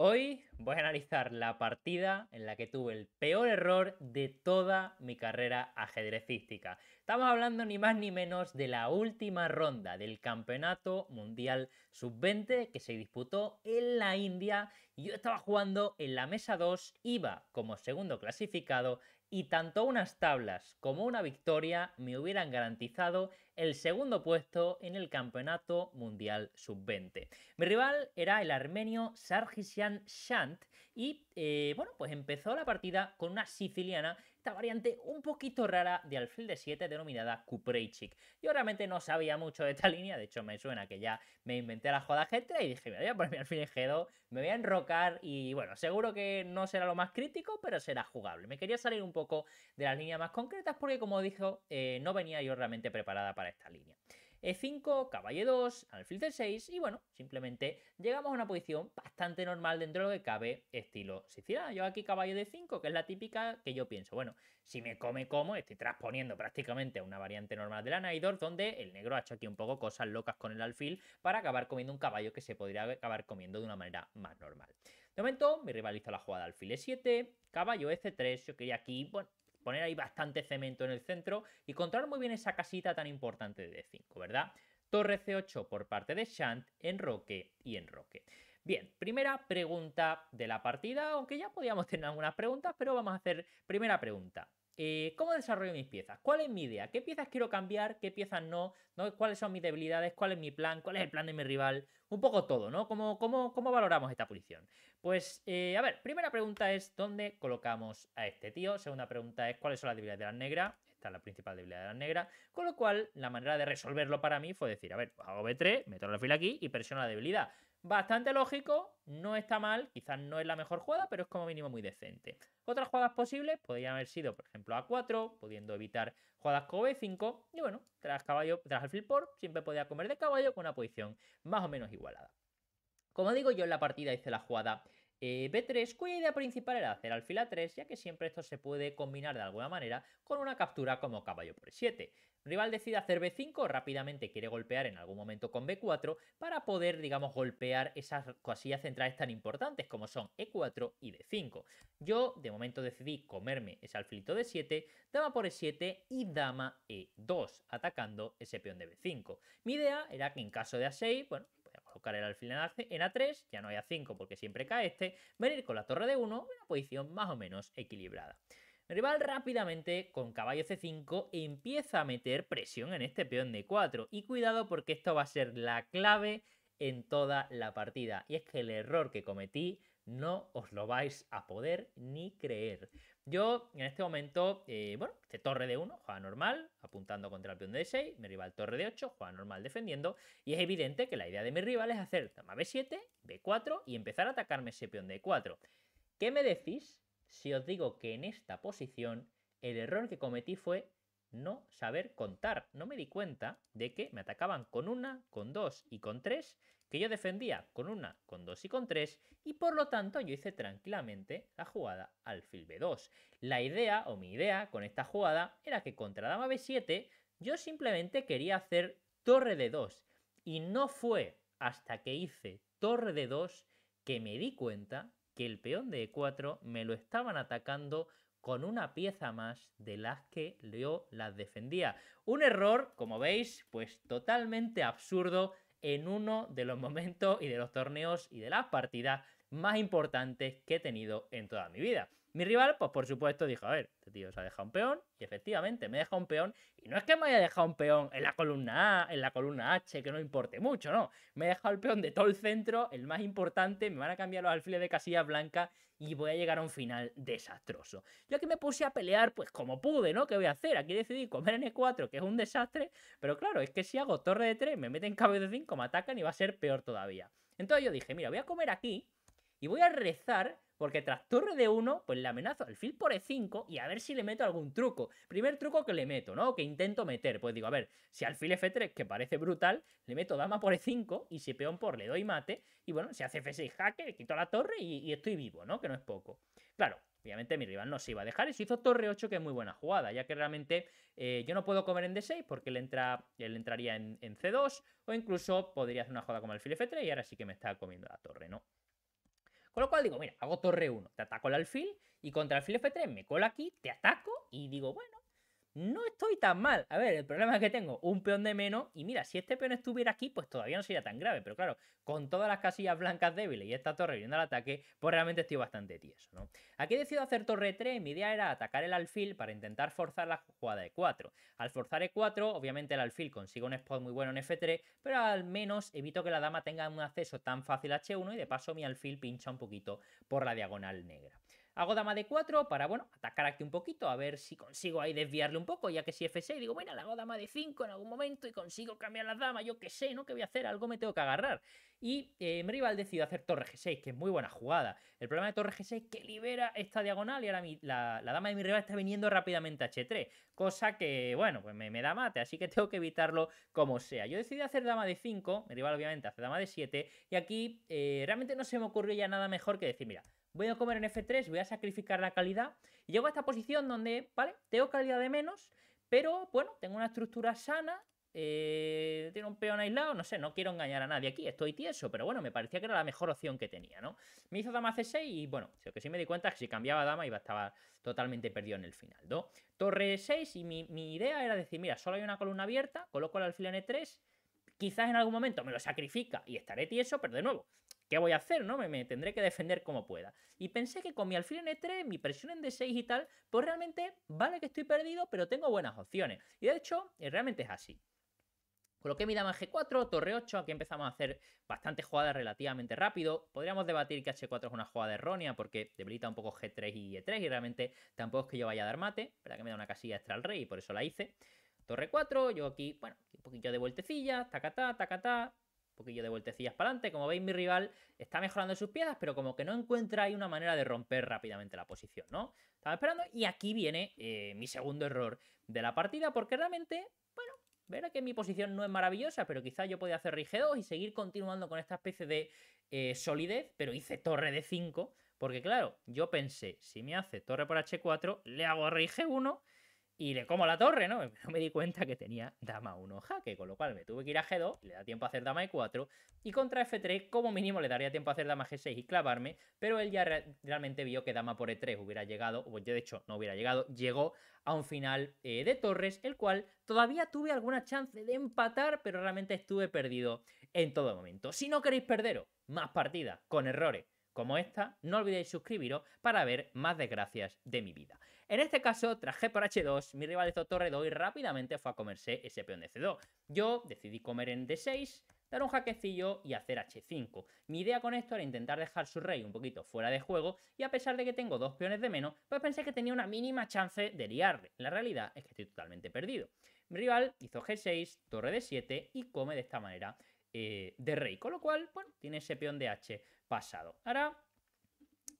Hoy voy a analizar la partida en la que tuve el peor error de toda mi carrera ajedrecística. Estamos hablando ni más ni menos de la última ronda del Campeonato Mundial Sub-20 que se disputó en la India. Yo estaba jugando en la mesa 2, iba como segundo clasificado y tanto unas tablas como una victoria me hubieran garantizado el segundo puesto en el Campeonato Mundial Sub-20. Mi rival era el armenio Sargisian Shant y, eh, bueno, pues empezó la partida con una siciliana esta variante un poquito rara de alfil de 7 denominada Kuprejczyk. Yo realmente no sabía mucho de esta línea, de hecho me suena que ya me inventé la joda g y dije, me voy a poner mi alfil en G2, me voy a enrocar y bueno, seguro que no será lo más crítico, pero será jugable. Me quería salir un poco de las líneas más concretas porque como dijo, eh, no venía yo realmente preparada para esta línea. E5, caballo 2, alfil C6 y bueno, simplemente llegamos a una posición bastante normal dentro de lo que cabe estilo siciliano. Yo aquí caballo D5, que es la típica que yo pienso, bueno, si me come como, estoy transponiendo prácticamente a una variante normal de la Naidor, donde el negro ha hecho aquí un poco cosas locas con el alfil para acabar comiendo un caballo que se podría acabar comiendo de una manera más normal. De momento, mi rivaliza la jugada alfil E7, caballo F3, este yo quería aquí, bueno, poner ahí bastante cemento en el centro y controlar muy bien esa casita tan importante de D5, ¿verdad? Torre C8 por parte de Shant, enroque y enroque. Bien, primera pregunta de la partida, aunque ya podíamos tener algunas preguntas, pero vamos a hacer primera pregunta. Eh, ¿cómo desarrollo mis piezas? ¿Cuál es mi idea? ¿Qué piezas quiero cambiar? ¿Qué piezas no? ¿Cuáles son mis debilidades? ¿Cuál es mi plan? ¿Cuál es el plan de mi rival? Un poco todo, ¿no? ¿Cómo, cómo, valoramos esta posición? Pues, eh, a ver, primera pregunta es ¿dónde colocamos a este tío? Segunda pregunta es ¿cuáles son las debilidades de las negras? Esta es la principal debilidad de la negra Con lo cual, la manera de resolverlo para mí fue decir, a ver, hago B3, meto la fila aquí y presiono la debilidad. Bastante lógico, no está mal, quizás no es la mejor jugada, pero es como mínimo muy decente. Otras jugadas posibles podrían haber sido, por ejemplo, A4, pudiendo evitar jugadas como B5, y bueno, tras caballo, tras alfil por, siempre podía comer de caballo con una posición más o menos igualada. Como digo, yo en la partida hice la jugada eh, B3, cuya idea principal era hacer alfil a 3 ya que siempre esto se puede combinar de alguna manera con una captura como caballo por 7. Rival decide hacer B5, rápidamente quiere golpear en algún momento con B4 para poder, digamos, golpear esas cosillas centrales tan importantes como son E4 y D5. Yo, de momento, decidí comerme ese alfilito de 7, dama por E7 y dama E2, atacando ese peón de B5. Mi idea era que en caso de A6, bueno, buscar el alfil en A3, ya no hay A5 porque siempre cae este, venir con la torre de 1 una posición más o menos equilibrada. rival rápidamente con caballo C5 empieza a meter presión en este peón de 4 y cuidado porque esto va a ser la clave en toda la partida y es que el error que cometí no os lo vais a poder ni creer. Yo en este momento, eh, bueno, este torre de 1 juega normal, apuntando contra el peón de 6, mi rival torre de 8 juega normal defendiendo, y es evidente que la idea de mi rival es hacer dama b7, b4 y empezar a atacarme ese peón de 4. ¿Qué me decís si os digo que en esta posición el error que cometí fue no saber contar. No me di cuenta de que me atacaban con una, con 2 y con 3 que yo defendía con una, con dos y con tres, y por lo tanto yo hice tranquilamente la jugada alfil b2. La idea o mi idea con esta jugada era que contra dama b7 yo simplemente quería hacer torre de 2 y no fue hasta que hice torre de 2 que me di cuenta que el peón de e4 me lo estaban atacando con una pieza más de las que yo las defendía. Un error, como veis, pues totalmente absurdo en uno de los momentos y de los torneos y de las partidas más importantes que he tenido en toda mi vida. Mi rival, pues por supuesto, dijo, a ver, este tío se ha dejado un peón, y efectivamente me deja un peón, y no es que me haya dejado un peón en la columna A, en la columna H, que no importe mucho, no, me he dejado el peón de todo el centro, el más importante, me van a cambiar los alfiles de casilla blanca, y voy a llegar a un final desastroso. Yo aquí me puse a pelear, pues como pude, ¿no? ¿Qué voy a hacer? Aquí decidí comer en e 4 que es un desastre, pero claro, es que si hago torre de 3, me meten caballo de 5, me atacan y va a ser peor todavía. Entonces yo dije, mira, voy a comer aquí, y voy a rezar porque tras torre de 1, pues le amenazo al alfil por E5 y a ver si le meto algún truco. Primer truco que le meto, ¿no? Que intento meter. Pues digo, a ver, si alfil F3, que parece brutal, le meto dama por E5 y si peón por le doy mate. Y bueno, se hace F6 jaque, le quito la torre y, estoy vivo, ¿no? Que no es poco. Claro, Obviamente mi rival no se iba a dejar y se hizo torre 8, que es muy buena jugada, ya que realmente eh, yo no puedo comer en D6 porque él, entra, él entraría en, C2 o incluso podría hacer una jugada como alfil F3 y ahora sí que me está comiendo la torre, ¿no? Con lo cual digo, mira, hago torre 1, te ataco el alfil y contra el alfil F3 me cola aquí, te ataco y digo, bueno, no estoy tan mal. A ver, el problema es que tengo un peón de menos y mira, si este peón estuviera aquí, pues todavía no sería tan grave. Pero claro, con todas las casillas blancas débiles y esta torre viendo al ataque, pues realmente estoy bastante tieso, ¿no? Aquí decidido hacer torre 3, mi idea era atacar el alfil para intentar forzar la jugada de 4. Al forzar E4, obviamente el alfil consigue un spot muy bueno en F3, pero al menos evito que la dama tenga un acceso tan fácil a H1 y de paso mi alfil pincha un poquito por la diagonal negra. Hago dama de 4 para, bueno, atacar aquí un poquito, a ver si consigo ahí desviarle un poco, ya que si F6, digo, bueno, la hago dama de 5 en algún momento y consigo cambiar la damas, yo qué sé, ¿no? ¿Qué voy a hacer? Algo me tengo que agarrar. Y eh, mi rival decidió hacer torre G6, que es muy buena jugada. El problema de torre G6 es que libera esta diagonal y ahora la, dama de mi rival está viniendo rápidamente a H3, cosa que, bueno, pues me, da mate, así que tengo que evitarlo como sea. Yo decidí hacer dama de 5, mi rival obviamente hace dama de 7, y aquí eh, realmente no se me ocurrió ya nada mejor que decir, mira, voy a comer en F3, voy a sacrificar la calidad. llego a esta posición donde, vale, tengo calidad de menos, pero bueno, tengo una estructura sana. Eh, tiene un peón aislado, no sé, no quiero engañar a nadie aquí, estoy tieso, pero bueno, me parecía que era la mejor opción que tenía, ¿no? Me hizo dama c6 y bueno, lo que sí me di cuenta es que si cambiaba dama iba a estar totalmente perdido en el final, ¿no? Torre 6 y mi, mi idea era decir, mira, solo hay una columna abierta, coloco el alfil en E3, quizás en algún momento me lo sacrifica y estaré tieso, pero de nuevo, ¿qué voy a hacer? ¿No? Me, tendré que defender como pueda. Y pensé que con mi alfil en E3, mi presión en D6 y tal, pues realmente vale que estoy perdido, pero tengo buenas opciones. Y de hecho, eh, realmente es así. Coloqué mi dama en G4, torre 8, aquí empezamos a hacer bastantes jugadas relativamente rápido. Podríamos debatir que H4 es una jugada errónea porque debilita un poco G3 y E3 y realmente tampoco es que yo vaya a dar mate, ¿verdad? Que me da una casilla extra al rey y por eso la hice. Torre 4, yo aquí, bueno, un poquito de vueltecilla, tacatá, tacatá, poquillo de vueltecillas para adelante. Como veis, mi rival está mejorando sus piezas, pero como que no encuentra ahí una manera de romper rápidamente la posición, ¿no? Estaba esperando y aquí viene eh, mi segundo error de la partida, porque realmente, bueno, verá que mi posición no es maravillosa, pero quizá yo podía hacer Rg2 y seguir continuando con esta especie de eh, solidez, pero hice torre de 5, porque claro, yo pensé, si me hace torre por H4, le hago rige 1 y le como la torre, ¿no? No me di cuenta que tenía dama 1 jaque, con lo cual me tuve que ir a G2, le da tiempo a hacer dama E4, y contra F3 como mínimo le daría tiempo a hacer dama G6 y clavarme, pero él ya realmente vio que dama por E3 hubiera llegado, o de hecho no hubiera llegado, llegó a un final eh, de torres, el cual todavía tuve alguna chance de empatar, pero realmente estuve perdido en todo momento. Si no queréis perderos más partidas con errores como esta, no olvidéis suscribiros para ver más desgracias de mi vida. En este caso, traje G por H2, mi rival hizo torre 2 y rápidamente fue a comerse ese peón de C2. Yo decidí comer en D6, dar un jaquecillo y hacer H5. Mi idea con esto era intentar dejar su rey un poquito fuera de juego y a pesar de que tengo dos peones de menos, pues pensé que tenía una mínima chance de liarle. La realidad es que estoy totalmente perdido. Mi rival hizo G6, torre de 7 y come de esta manera eh, de rey, con lo cual, bueno, tiene ese peón de H pasado. Ahora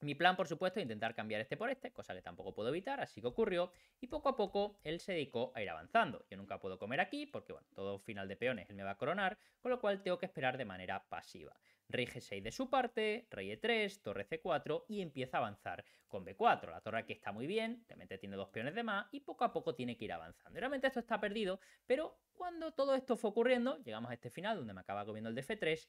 mi plan, por supuesto, es intentar cambiar este por este, cosa que tampoco puedo evitar, así que ocurrió, y poco a poco él se dedicó a ir avanzando. Yo nunca puedo comer aquí, porque bueno, todo final de peones él me va a coronar, con lo cual tengo que esperar de manera pasiva. Rey G6 de su parte, Rey E3, Torre C4 y empieza a avanzar con B4. La torre aquí está muy bien, realmente tiene dos peones de más y poco a poco tiene que ir avanzando. realmente esto está perdido, pero cuando todo esto fue ocurriendo, llegamos a este final donde me acaba comiendo el df F3,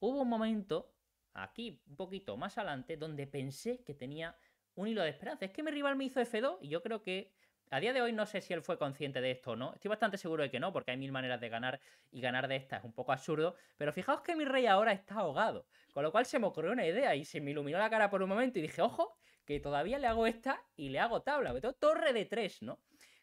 hubo un momento aquí un poquito más adelante, donde pensé que tenía un hilo de esperanza. Es que mi rival me hizo F2 y yo creo que a día de hoy no sé si él fue consciente de esto o no. Estoy bastante seguro de que no, porque hay mil maneras de ganar y ganar de esta es un poco absurdo. Pero fijaos que mi rey ahora está ahogado. Con lo cual se me ocurrió una idea y se me iluminó la cara por un momento y dije, ojo, que todavía le hago esta y le hago tabla. torre de tres, ¿no?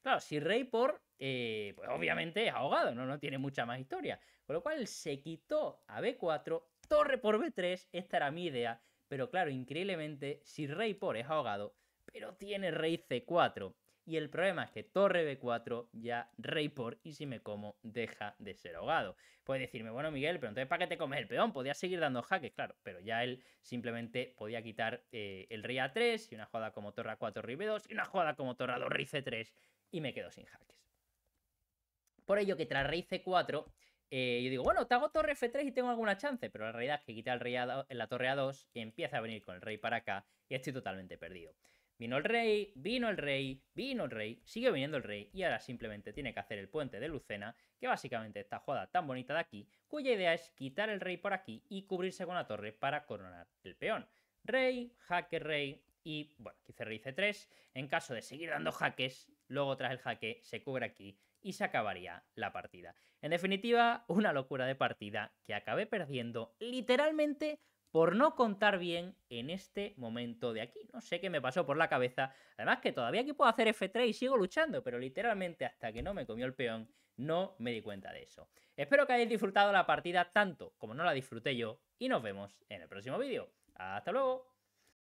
Claro, si Rey por, eh, pues obviamente es ahogado, ¿no? no tiene mucha más historia. Con lo cual se quitó a B4, torre por B3, esta era mi idea. Pero claro, increíblemente, si Rey por es ahogado, pero tiene Rey C4. Y el problema es que torre B4 ya rey por y si me como deja de ser ahogado. Puede decirme, bueno Miguel, pero entonces ¿para qué te comes el peón? Podía seguir dando jaques, claro, pero ya él simplemente podía quitar eh, el rey A3 y una jugada como torre A4, rey B2 y una jugada como torre A2, rey C3 y me quedo sin jaques. Por ello que tras rey c4, eh, yo digo, bueno, te hago torre f3 y tengo alguna chance, pero la realidad es que quita el rey a, eh, la torre a2 y empieza a venir con el rey para acá y estoy totalmente perdido. Vino el rey, vino el rey, vino el rey, sigue viniendo el rey y ahora simplemente tiene que hacer el puente de Lucena, que básicamente está jugada tan bonita de aquí, cuya idea es quitar el rey por aquí y cubrirse con la torre para coronar el peón. Rey, jaque, rey y, bueno, quise rey c3. En caso de seguir dando jaques, luego tras el jaque se cubre aquí y se acabaría la partida. En definitiva, una locura de partida que acabé perdiendo literalmente por no contar bien en este momento de aquí. No sé qué me pasó por la cabeza. Además que todavía aquí puedo hacer F3 y sigo luchando, pero literalmente hasta que no me comió el peón no me di cuenta de eso. Espero que hayáis disfrutado la partida tanto como no la disfruté yo y nos vemos en el próximo vídeo. ¡Hasta luego!